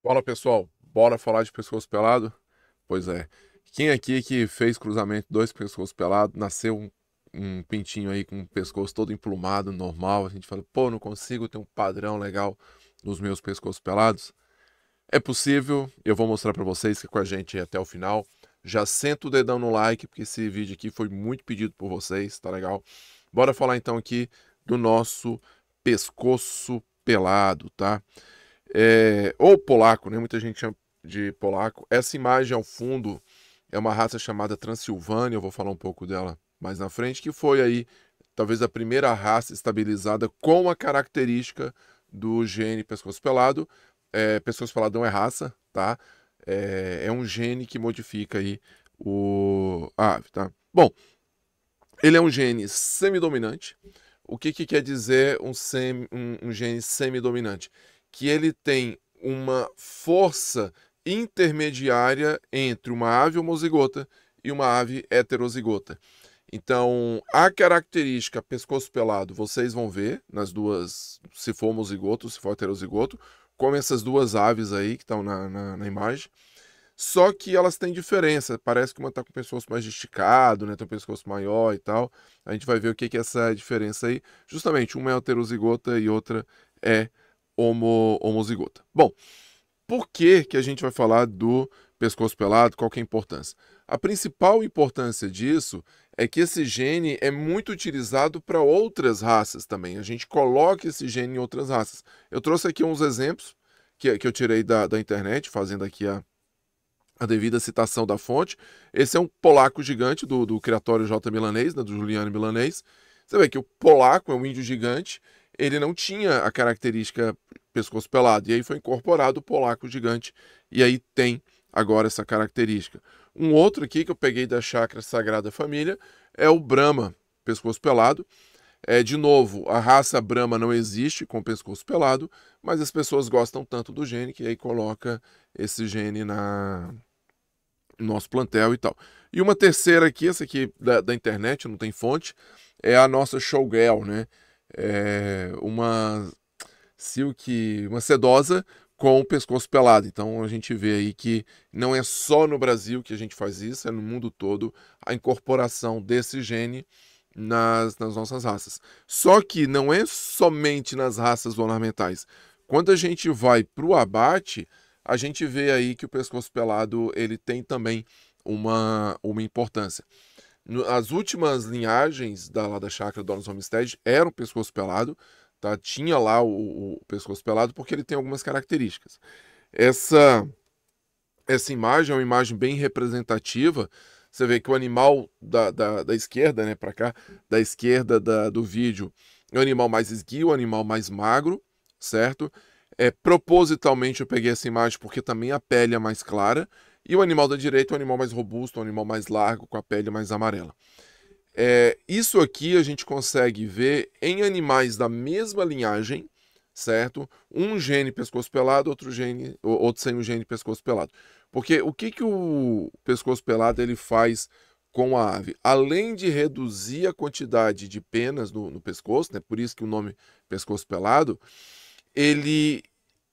Fala pessoal, bora falar de pescoço pelado? Pois é, quem aqui que fez cruzamento dois pescoços pelados, nasceu um, um, pintinho aí com o pescoço todo emplumado, normal, a gente fala, pô, não consigo ter um padrão legal nos meus pescoços pelados? É possível, eu vou mostrar para vocês que com a gente é até o final. Já senta o dedão no like, porque esse vídeo aqui foi muito pedido por vocês, tá legal? Bora falar então aqui do nosso pescoço pelado, tá? Tá? é, ou polaco, né? Muita gente chama de polaco. Essa imagem ao fundo é uma raça chamada Transilvânia, eu vou falar um pouco dela mais na frente, que foi aí talvez a primeira raça estabilizada com a característica do gene pescoço pelado. É, pescoço pelado não é raça, tá? É, é um gene que modifica aí o a ave, tá? Bom, ele é um gene semidominante. O que, que quer dizer um, sem, um, um gene semidominante? que ele tem uma força intermediária entre uma ave homozigota e uma ave heterozigota. Então, a característica pescoço pelado, vocês vão ver nas duas, se for homozigoto, se for heterozigoto, como essas duas aves aí que estão na, na, na, imagem. Só que elas têm diferença. Parece que uma está com o pescoço mais esticado, né? Tem um pescoço maior e tal. A gente vai ver o que, que é essa diferença aí. Justamente, uma é heterozigota e outra é homo, homozigota. Bom, por que, que a gente vai falar do pescoço pelado? Qual que é a importância? A principal importância disso é que esse gene é muito utilizado para outras raças também. A gente coloca esse gene em outras raças. Eu trouxe aqui uns exemplos que, que eu tirei da, da internet, fazendo aqui a, a devida citação da fonte. Esse é um polaco gigante do, do criatório J. Milanês, né, do Juliano Milanês. Você vê que o polaco é um índio gigante ele não tinha a característica pescoço pelado. E aí foi incorporado o polaco gigante, e aí tem agora essa característica. Um outro aqui que eu peguei da chácara Sagrada Família é o Brahma, pescoço pelado. É, de novo, a raça Brahma não existe com pescoço pelado, mas as pessoas gostam tanto do gene que aí coloca esse gene na no nosso plantel e tal. E uma terceira aqui, essa aqui da, da internet, não tem fonte, é a nossa showgirl, né? é, uma silk, uma sedosa com o pescoço pelado. Então a gente vê aí que não é só no Brasil que a gente faz isso, é no mundo todo a incorporação desse gene nas, nas nossas raças. Só que não é somente nas raças ornamentais. Quando a gente vai para o abate, a gente vê aí que o pescoço pelado ele tem também uma, uma importância. As últimas linhagens da, lá da chácara do Donos Homestead eram pescoço pelado, tá? Tinha lá o, o, pescoço pelado porque ele tem algumas características. Essa essa imagem é uma imagem bem representativa. Você vê que o animal da, da, da esquerda, né, para cá, da esquerda da, do vídeo, é o animal mais esguio, o animal mais magro, certo? É, propositalmente eu peguei essa imagem porque também a pele é mais clara. E o animal da direita é um animal mais robusto, um animal mais largo, com a pele mais amarela. É, isso aqui a gente consegue ver em animais da mesma linhagem, certo? Um gene pescoço pelado, outro gene, outro sem o um gene pescoço pelado. Porque o que, que o pescoço pelado ele faz com a ave? Além de reduzir a quantidade de penas no, no pescoço, né? por isso que o nome pescoço pelado, ele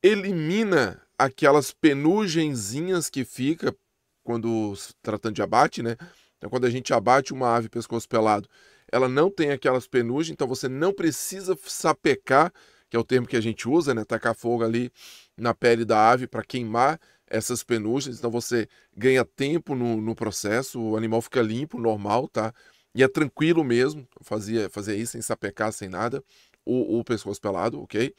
elimina aquelas penugenzinhas que fica quando tratando de abate, né? Então, quando a gente abate uma ave pescoço pelado, ela não tem aquelas penugens, então você não precisa sapecar, que é o termo que a gente usa, né? Tacar fogo ali na pele da ave para queimar essas penugens. Então você ganha tempo no, no, processo, o animal fica limpo, normal, tá? E é tranquilo mesmo, fazer fazia isso sem sapecar, sem nada, o, o pescoço pelado, ok?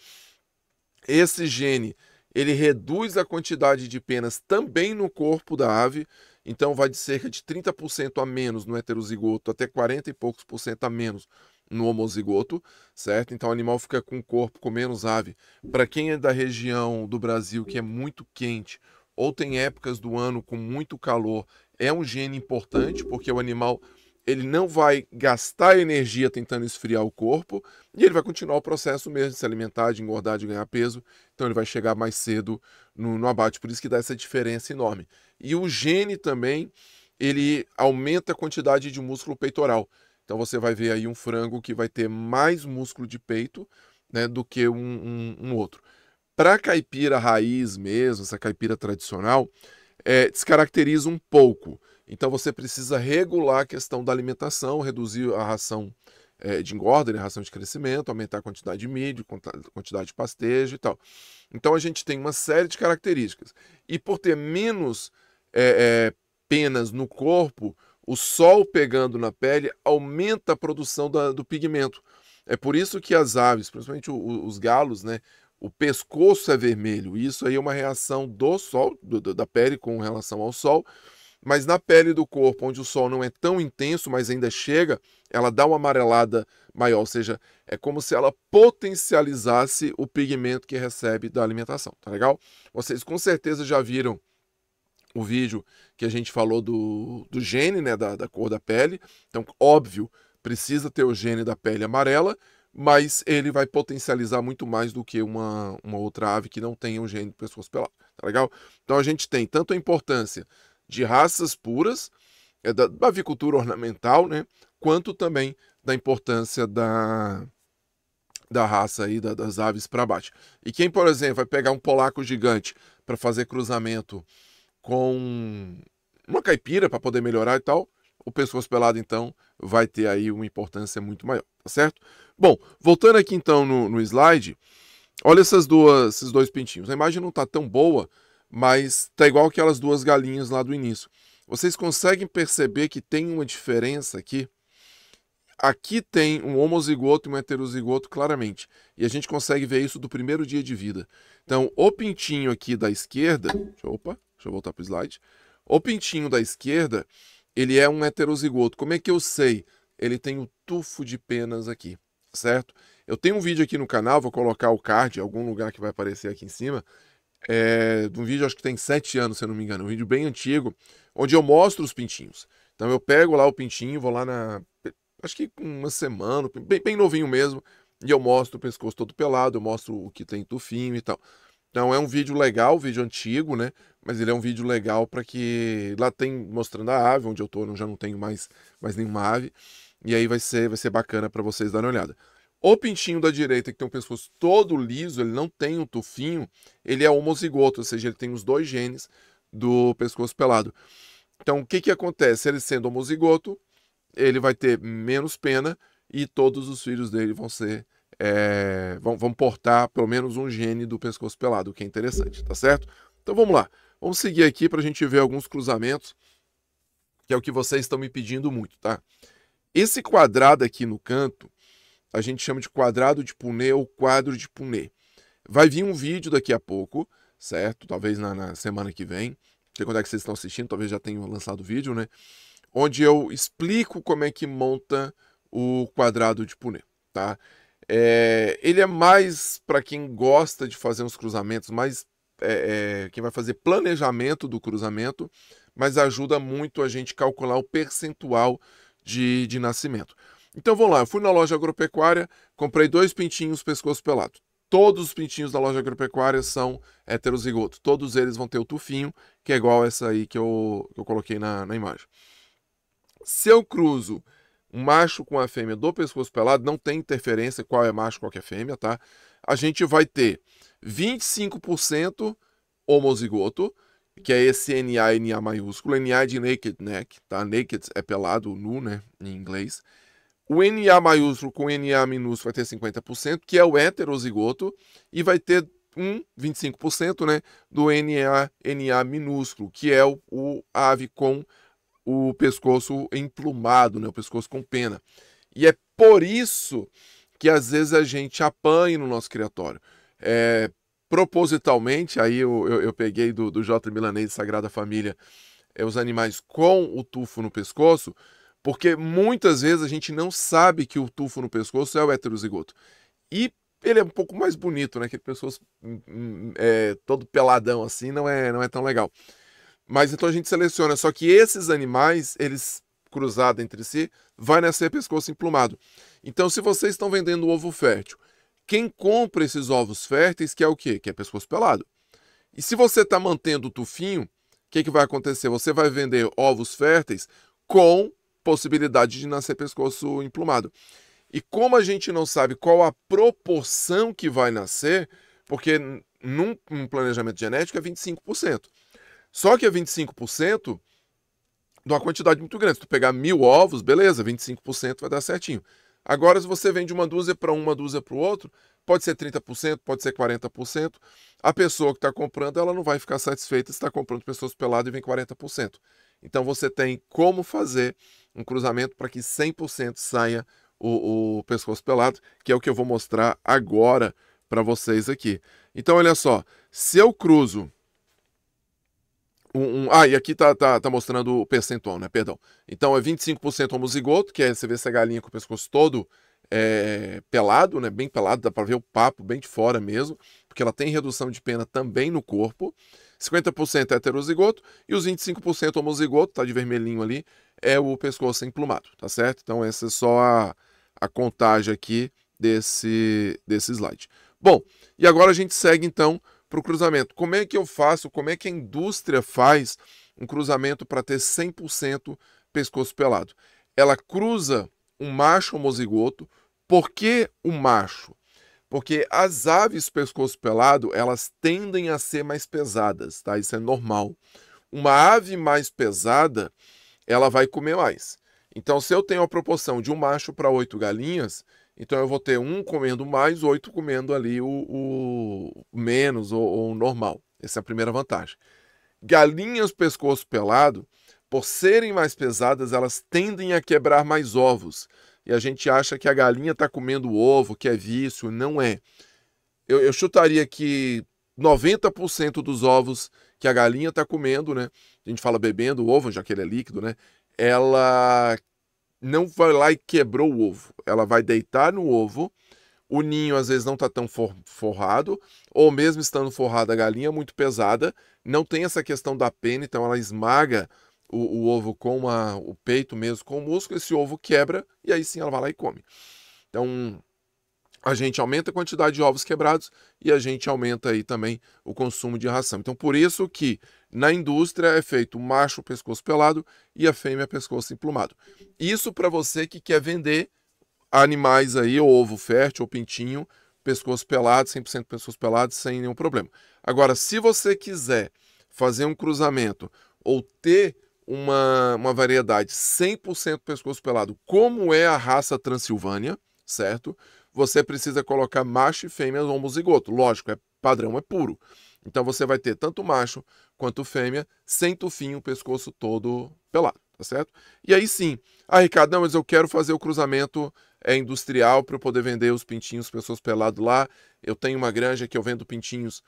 Esse gene ele reduz a quantidade de penas também no corpo da ave, então vai de cerca de 30% a menos no heterozigoto até 40 e poucos por cento a menos no homozigoto, certo? Então o animal fica com o corpo com menos ave. Para quem é da região do Brasil que é muito quente ou tem épocas do ano com muito calor, é um gene importante porque o animal ele não vai gastar energia tentando esfriar o corpo e ele vai continuar o processo mesmo de se alimentar, de engordar, de ganhar peso. Então ele vai chegar mais cedo no, no abate, por isso que dá essa diferença enorme. E o gene também, ele aumenta a quantidade de músculo peitoral. Então você vai ver aí um frango que vai ter mais músculo de peito né, do que um, um, um outro. Para caipira raiz mesmo, essa caipira tradicional, é, descaracteriza um pouco. Então você precisa regular a questão da alimentação, reduzir a ração é, de engorda, né, a ração de crescimento, aumentar a quantidade de milho, quantidade de pastejo e tal. Então a gente tem uma série de características. E por ter menos é, é, penas no corpo, o sol pegando na pele aumenta a produção da, do pigmento. É por isso que as aves, principalmente o, os galos, né, o pescoço é vermelho. Isso aí é uma reação do sol, do, da pele com relação ao sol, mas na pele do corpo, onde o sol não é tão intenso, mas ainda chega, ela dá uma amarelada maior, ou seja, é como se ela potencializasse o pigmento que recebe da alimentação, tá legal? Vocês com certeza já viram o vídeo que a gente falou do, do gene, né, da, da cor da pele, então, óbvio, precisa ter o gene da pele amarela, mas ele vai potencializar muito mais do que uma, uma outra ave que não tenha um gene de pescoço pelado, tá legal? Então a gente tem tanto a importância de raças puras, é, da, da avicultura ornamental, né? quanto também da importância da, da raça aí, da, das aves para baixo. E quem, por exemplo, vai pegar um polaco gigante para fazer cruzamento com uma caipira para poder melhorar e tal, o pescoço pelado, então, vai ter aí uma importância muito maior, tá certo? Bom, voltando aqui então no, no slide, olha essas duas, esses dois pintinhos. A imagem não está tão boa, mas tá igual aquelas duas galinhas lá do início. Vocês conseguem perceber que tem uma diferença aqui? Aqui tem um homozigoto e um heterozigoto claramente, e a gente consegue ver isso do primeiro dia de vida. Então, o pintinho aqui da esquerda, deixa, opa, deixa eu voltar para o slide. O pintinho da esquerda, ele é um heterozigoto. Como é que eu sei? Ele tem o um tufo de penas aqui, certo? Eu tenho um vídeo aqui no canal, vou colocar o card em algum lugar que vai aparecer aqui em cima, é, de um vídeo, acho que tem sete anos, se eu não me engano, um vídeo bem antigo, onde eu mostro os pintinhos. Então eu pego lá o pintinho, vou lá na. Acho que uma semana, bem, bem novinho mesmo, e eu mostro o pescoço todo pelado, eu mostro o que tem tufinho e tal. Então é um vídeo legal, vídeo antigo, né? Mas ele é um vídeo legal para que. Lá tem mostrando a ave, onde eu tô, eu já não tenho mais, mais nenhuma ave. E aí vai ser, vai ser bacana para vocês darem uma olhada. O pintinho da direita, que tem o pescoço todo liso, ele não tem um tufinho, ele é homozigoto, ou seja, ele tem os dois genes do pescoço pelado. Então, o que, que acontece? Ele sendo homozigoto, ele vai ter menos pena e todos os filhos dele vão ser é, vão, vão portar pelo menos um gene do pescoço pelado, o que é interessante, tá certo? Então vamos lá, vamos seguir aqui para a gente ver alguns cruzamentos, que é o que vocês estão me pedindo muito, tá? Esse quadrado aqui no canto, a gente chama de quadrado de Punê ou quadro de Punê. Vai vir um vídeo daqui a pouco, certo? Talvez na, na semana que vem. Não sei quando é que vocês estão assistindo, talvez já tenham lançado o vídeo, né? Onde eu explico como é que monta o quadrado de Punê, tá? É, ele é mais para quem gosta de fazer uns cruzamentos, mais é, é, quem vai fazer planejamento do cruzamento, mas ajuda muito a gente calcular o percentual de, de nascimento. Então vamos lá, eu fui na loja agropecuária, comprei dois pintinhos pescoço pelado. Todos os pintinhos da loja agropecuária são heterozigoto. Todos eles vão ter o tufinho, que é igual essa aí que eu, que eu coloquei na, na imagem. Se eu cruzo um macho com a fêmea do pescoço pelado, não tem interferência qual é macho, qual é fêmea, tá? A gente vai ter 25% homozigoto, que é esse NA, NA maiúsculo, NA de naked neck, tá? Naked é pelado, nu, né, em inglês. O Na maiúsculo com Na minúsculo vai ter 50%, que é o heterozigoto, e vai ter um 25% né, do Na, Na minúsculo, que é o, o ave com o pescoço emplumado, né, o pescoço com pena. E é por isso que às vezes a gente apanha no nosso criatório. É, propositalmente, aí eu, eu, eu, peguei do, do J. Milanês Sagrada Família é, os animais com o tufo no pescoço, porque muitas vezes a gente não sabe que o tufo no pescoço é o heterozigoto. E ele é um pouco mais bonito, né? Que pessoas hum, hum, hum, é, todo peladão assim não é, não é tão legal. Mas então a gente seleciona. Só que esses animais, eles cruzados entre si, vai nascer pescoço emplumado. Então, se vocês estão vendendo ovo fértil, quem compra esses ovos férteis quer é o quê? Quer é pescoço pelado. E se você está mantendo o tufinho, o que, que vai acontecer? Você vai vender ovos férteis com possibilidade de nascer pescoço emplumado. E como a gente não sabe qual a proporção que vai nascer, porque num, planejamento genético é 25%. Só que é 25% de uma quantidade muito grande. Se tu pegar mil ovos, beleza, 25% vai dar certinho. Agora, se você vende uma dúzia para uma dúzia para o outro, pode ser 30%, pode ser 40%. A pessoa que está comprando, ela não vai ficar satisfeita se está comprando pessoas peladas e vem 40%. Então, você tem como fazer um cruzamento para que 100% saia o, o pescoço pelado, que é o que eu vou mostrar agora para vocês aqui. Então, olha só, se eu cruzo um, um, ah, e aqui tá, tá, tá mostrando o percentual, né? Perdão. Então é 25% homozigoto, que é você vê essa galinha com o pescoço todo é, pelado, né? Bem pelado, dá para ver o papo bem de fora mesmo, porque ela tem redução de pena também no corpo. 50% é heterozigoto e os 25% homozigoto, tá de vermelhinho ali, é o pescoço emplumado, tá certo? Então essa é só a, a contagem aqui desse, desse slide. Bom, e agora a gente segue então para o cruzamento. Como é que eu faço, como é que a indústria faz um cruzamento para ter 100% pescoço pelado? Ela cruza um macho homozigoto. Por que o um macho? Porque as aves pescoço pelado, elas tendem a ser mais pesadas, tá? Isso é normal. Uma ave mais pesada, ela vai comer mais. Então, se eu tenho a proporção de um macho para oito galinhas, então eu vou ter um comendo mais, oito comendo ali o, o menos ou, o normal. Essa é a primeira vantagem. Galinhas pescoço pelado, por serem mais pesadas, elas tendem a quebrar mais ovos. E a gente acha que a galinha está comendo ovo, que é vício, não é. Eu, eu chutaria que 90% dos ovos que a galinha está comendo, né? A gente fala bebendo o ovo, já que ele é líquido, né? Ela não vai lá e quebrou o ovo. Ela vai deitar no ovo. O ninho às vezes não está tão forrado, ou mesmo estando forrada, a galinha muito pesada, não tem essa questão da pena, então ela esmaga o, o ovo com o peito mesmo, com o músculo, esse ovo quebra e aí sim ela vai lá e come. Então, a gente aumenta a quantidade de ovos quebrados e a gente aumenta aí também o consumo de ração. Então, por isso que na indústria é feito o macho pescoço pelado e a fêmea pescoço emplumado. Isso para você que quer vender animais aí, ou ovo fértil, ou pintinho, pescoço pelado, 100% pescoço pelado, sem nenhum problema. Agora, se você quiser fazer um cruzamento ou ter uma, uma variedade 100% pescoço pelado, como é a raça Transilvânia, certo? você precisa colocar macho e fêmea no homozigoto. Lógico, é padrão, é puro. Então você vai ter tanto macho quanto fêmea sem tufinho, o pescoço todo pelado, tá certo? E aí sim, ah, Ricardo, não, mas eu quero fazer o cruzamento é, industrial para eu poder vender os pintinhos, pessoas pelado lá. Eu tenho uma granja que eu vendo pintinhos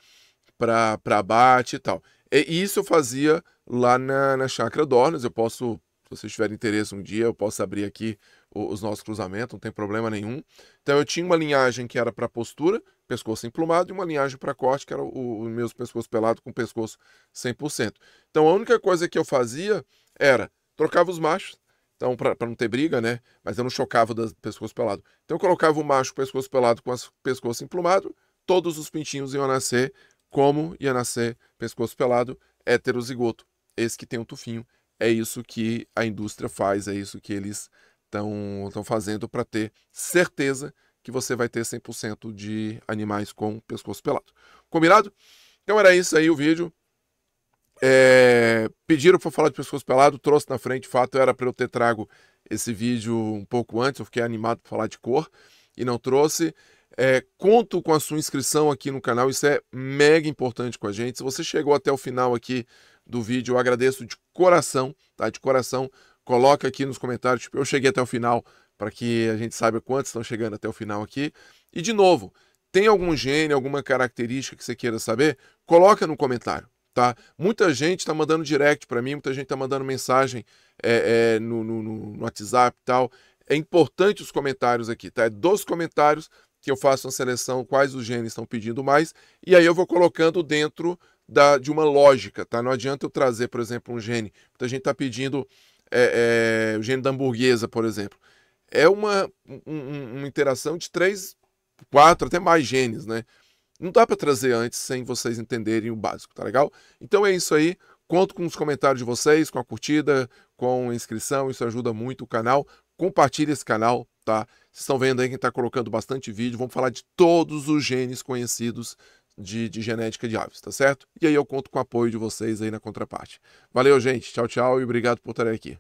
para abate e tal. E isso eu fazia lá na, na Chácara Dornas. Eu posso, se vocês tiverem interesse um dia, eu posso abrir aqui os nossos cruzamentos, não tem problema nenhum. Então eu tinha uma linhagem que era para postura, pescoço emplumado, e uma linhagem para corte, que era o, o meu pescoço pelado com pescoço 100%. Então a única coisa que eu fazia era trocava os machos, então, para não ter briga, né? Mas eu não chocava do pescoço pelado. Então, eu colocava o macho pescoço pelado com as pescoço emplumado, todos os pintinhos iam nascer como ia nascer pescoço pelado, heterozigoto. Esse que tem um tufinho. É isso que a indústria faz, é isso que eles estão fazendo para ter certeza que você vai ter 100% de animais com pescoço pelado. Combinado? Então era isso aí o vídeo. É, pediram para falar de pescoço pelado, trouxe na frente. De fato era para eu ter trago esse vídeo um pouco antes. Eu fiquei animado para falar de cor e não trouxe. É, conto com a sua inscrição aqui no canal, isso é mega importante com a gente. Se você chegou até o final aqui do vídeo, eu agradeço de coração, tá? De coração Coloca aqui nos comentários, tipo, eu cheguei até o final, para que a gente saiba quantos estão chegando até o final aqui. E de novo, tem algum gene, alguma característica que você queira saber? Coloca no comentário, tá? Muita gente está mandando direct para mim, muita gente está mandando mensagem é, é, no, no, no WhatsApp e tal. É importante os comentários aqui, tá? É dos comentários que eu faço uma seleção, quais os genes estão pedindo mais, e aí eu vou colocando dentro da, de uma lógica, tá? Não adianta eu trazer, por exemplo, um gene. Muita gente está pedindo é, é, o gênio da hamburguesa, por exemplo. É uma, um, uma interação de três, quatro, até mais genes, né? Não dá para trazer antes sem vocês entenderem o básico, tá legal? Então é isso aí. Conto com os comentários de vocês, com a curtida, com a inscrição, isso ajuda muito o canal. Compartilhe esse canal, tá? Vocês estão vendo aí quem está colocando bastante vídeo. Vamos falar de todos os genes conhecidos de, de genética de aves, tá certo? E aí eu conto com o apoio de vocês aí na contraparte. Valeu, gente. Tchau, tchau e obrigado por estarem aqui.